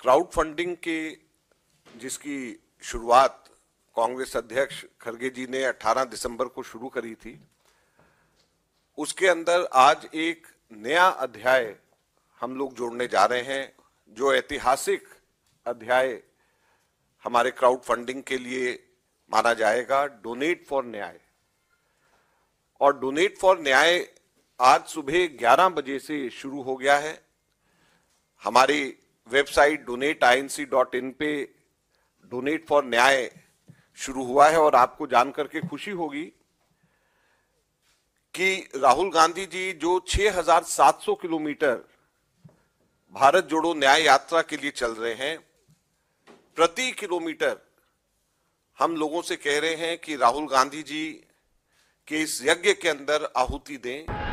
crowd funding के जिसकी शुरुआत कांग्रेस अध्यक्ष खरगे जी ने 18 दिसंबर को शुरू करी थी उसके अंदर आज एक नया अध्याय हम लोग जोड़ने जा रहे हैं जो ऐतिहासिक अध्याय हमारे क्राउड फंडिंग के लिए माना जाएगा डोनेट फॉर न्याय और डोनेट फॉर न्याय आज सुबह 11 बजे से शुरू हो गया है हमारी website donate I dot in पे डोनेट फॉर न्याय शुरू हुआ है और आपको जान करके खुशी होगी कि राहुल गांधी जी जो 6,700 किलोमीटर भारत जोड़ो न्याय यात्रा के लिए चल रहे हैं प्रति किलोमीटर हम लोगों से कह रहे हैं कि राहुल गांधी जी के इस यज्ञ के अंदर आहुति दें